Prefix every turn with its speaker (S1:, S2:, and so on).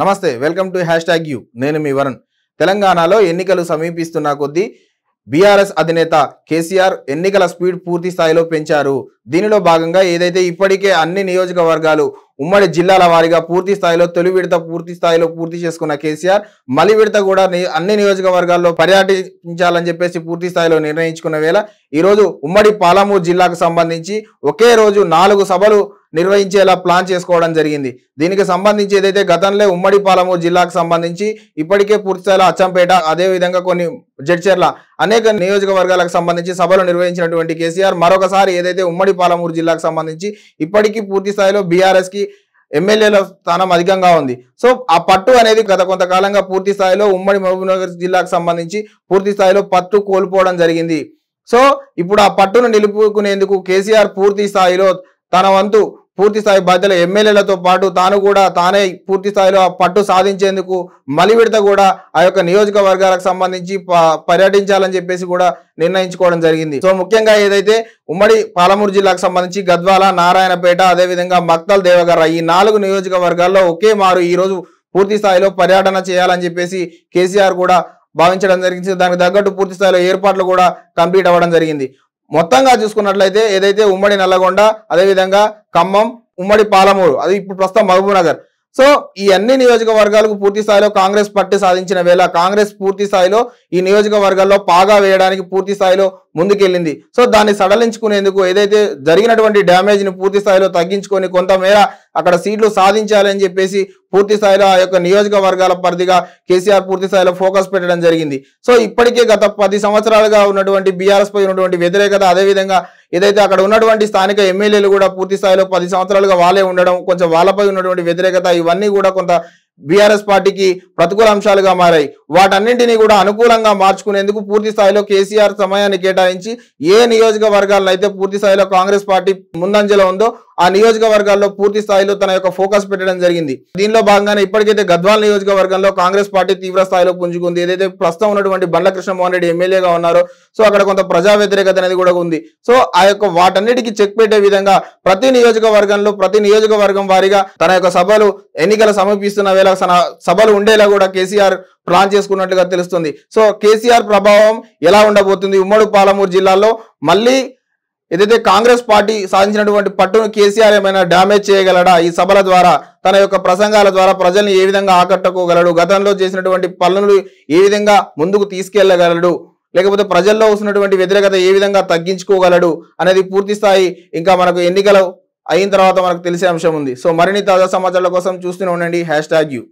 S1: నమస్తే welcome to hashtag you నేను మీ వరుణ్ తెలంగాణలో ఎన్నికలు సమీపిస్తున్న కొద్దీ బీఆర్ఎస్ అధినేత కేసీఆర్ ఎన్నికల స్పీడ్ పూర్తి స్థాయిలో పెంచారు దీనిలో భాగంగా ఏదైతే ఇప్పటికే అన్ని నియోజకవర్గాలు ఉమ్మడి జిల్లాల వారీగా పూర్తి స్థాయిలో తొలి విడత పూర్తి స్థాయిలో పూర్తి చేసుకున్న కేసీఆర్ మలి విడత కూడా అన్ని నియోజకవర్గాల్లో పర్యటించాలని చెప్పేసి పూర్తి స్థాయిలో నిర్ణయించుకున్న వేళ ఈరోజు ఉమ్మడి పాలమూరు జిల్లాకు సంబంధించి ఒకే రోజు నాలుగు సభలు నిర్వహించేలా ప్లాన్ చేసుకోవడం జరిగింది దీనికి సంబంధించి ఏదైతే గతంలో ఉమ్మడి పాలమూరు జిల్లాకు సంబంధించి ఇప్పటికే పూర్తిస్థాయిలో అచ్చంపేట అదేవిధంగా కొన్ని జడ్చర్ల అనేక నియోజకవర్గాలకు సంబంధించి సభలు నిర్వహించినటువంటి కేసీఆర్ మరొకసారి ఏదైతే ఉమ్మడి పాలమూరు జిల్లాకు సంబంధించి ఇప్పటికీ పూర్తి స్థాయిలో బీఆర్ఎస్కి ఎమ్మెల్యేల స్థానం అధికంగా ఉంది సో ఆ పట్టు అనేది గత కొంతకాలంగా పూర్తి స్థాయిలో ఉమ్మడి మహబూబ్నగర్ జిల్లాకు సంబంధించి పూర్తి స్థాయిలో పట్టు కోల్పోవడం జరిగింది సో ఇప్పుడు ఆ పట్టును నిలుపుకునేందుకు కేసీఆర్ పూర్తి స్థాయిలో తన వంతు పూర్తి స్థాయి బాధ్యతలు ఎమ్మెల్యేలతో పాటు తాను కూడా తానే పూర్తి స్థాయిలో పట్టు సాధించేందుకు మలివిడత కూడా ఆ యొక్క నియోజకవర్గాలకు సంబంధించి పర్యటించాలని చెప్పేసి కూడా నిర్ణయించుకోవడం జరిగింది సో ముఖ్యంగా ఏదైతే ఉమ్మడి పాలమూరు జిల్లాకు సంబంధించి గద్వాల నారాయణపేట అదేవిధంగా మక్తల్ దేవగర్ర ఈ నాలుగు నియోజకవర్గాల్లో ఒకే మారు రోజు పూర్తి స్థాయిలో పర్యటన చేయాలని చెప్పేసి కేసీఆర్ కూడా భావించడం జరిగింది దానికి తగ్గట్టు పూర్తి స్థాయిలో ఏర్పాట్లు కూడా కంప్లీట్ అవ్వడం జరిగింది మొత్తంగా చూసుకున్నట్లయితే ఏదైతే ఉమ్మడి నల్లగొండ అదేవిధంగా ఖమ్మం ఉమ్మడి పాలమూరు అది ఇప్పుడు ప్రస్తుతం మహబూబ్నగర్ సో ఈ అన్ని నియోజకవర్గాలకు పూర్తి స్థాయిలో కాంగ్రెస్ పట్టి సాధించిన వేళ కాంగ్రెస్ పూర్తి స్థాయిలో ఈ నియోజకవర్గాల్లో పాగా వేయడానికి పూర్తి స్థాయిలో ముందుకెళ్ళింది సో దాన్ని సడలించుకునేందుకు ఏదైతే జరిగినటువంటి డ్యామేజ్ని పూర్తి స్థాయిలో తగ్గించుకొని కొంతమేర అక్కడ సీట్లు సాధించాలని చెప్పేసి పూర్తి స్థాయిలో ఆ యొక్క నియోజకవర్గాల పరిధిగా కేసీఆర్ పూర్తి స్థాయిలో ఫోకస్ పెట్టడం జరిగింది సో ఇప్పటికే గత పది సంవత్సరాలుగా ఉన్నటువంటి బీఆర్ఎస్ పై ఉన్నటువంటి వ్యతిరేకత అదేవిధంగా ఏదైతే అక్కడ ఉన్నటువంటి స్థానిక ఎమ్మెల్యేలు కూడా పూర్తి స్థాయిలో పది సంవత్సరాలుగా వాళ్ళే ఉండడం కొంచెం వాళ్ళపై ఉన్నటువంటి వ్యతిరేకత ఇవన్నీ కూడా కొంత బీఆర్ఎస్ పార్టీకి ప్రతికూల అంశాలుగా మారాయి వాటన్నింటినీ కూడా అనుకూలంగా మార్చుకునేందుకు పూర్తి స్థాయిలో కేసీఆర్ సమయాన్ని కేటాయించి ఏ నియోజకవర్గాలను అయితే పూర్తి స్థాయిలో కాంగ్రెస్ పార్టీ ముందంజలో ఉందో ఆ నియోజకవర్గాల్లో పూర్తి స్థాయిలో తన యొక్క ఫోకస్ పెట్టడం జరిగింది దీనిలో భాగంగానే ఇప్పటికైతే గద్వాల్ నియోజకవర్గంలో కాంగ్రెస్ పార్టీ తీవ్ర స్థాయిలో పుంజుకుంది ఏదైతే ప్రస్తుతం ఉన్నటువంటి బండ్ల కృష్ణమోహన్ రెడ్డి ఎమ్మెల్యేగా ఉన్నారో సో అక్కడ కొంత ప్రజా వ్యతిరేకత అనేది కూడా ఉంది సో ఆ యొక్క వాటన్నిటికీ చెక్ పెట్టే విధంగా ప్రతి నియోజకవర్గంలో ప్రతి నియోజకవర్గం వారిగా తన యొక్క సభలు ఎన్నికలు సమీపిస్తున్న వేళ సభలు ఉండేలా కూడా కేసీఆర్ ప్లాన్ చేసుకున్నట్లుగా తెలుస్తుంది సో కేసీఆర్ ప్రభావం ఎలా ఉండబోతుంది ఉమ్మడి పాలమూరు జిల్లాలో మళ్ళీ ఏదైతే కాంగ్రెస్ పార్టీ సాధించినటువంటి పట్టును కేసీఆర్ ఏమైనా డ్యామేజ్ చేయగలడా ఈ సభల ద్వారా తన యొక్క ప్రసంగాల ద్వారా ప్రజల్ని ఏ విధంగా ఆకట్టుకోగలడు గతంలో చేసినటువంటి పనులు ఏ విధంగా ముందుకు తీసుకెళ్లగలడు లేకపోతే ప్రజల్లో వస్తున్నటువంటి వ్యతిరేకత ఏ విధంగా తగ్గించుకోగలడు అనేది పూర్తి స్థాయి ఇంకా మనకు ఎన్నికలు అయిన తర్వాత మనకు తెలిసే అంశం ఉంది సో మరిన్ని తాజా సమాచారాల కోసం చూస్తూనే ఉండండి హ్యాష్ ట్యాగ్ యూ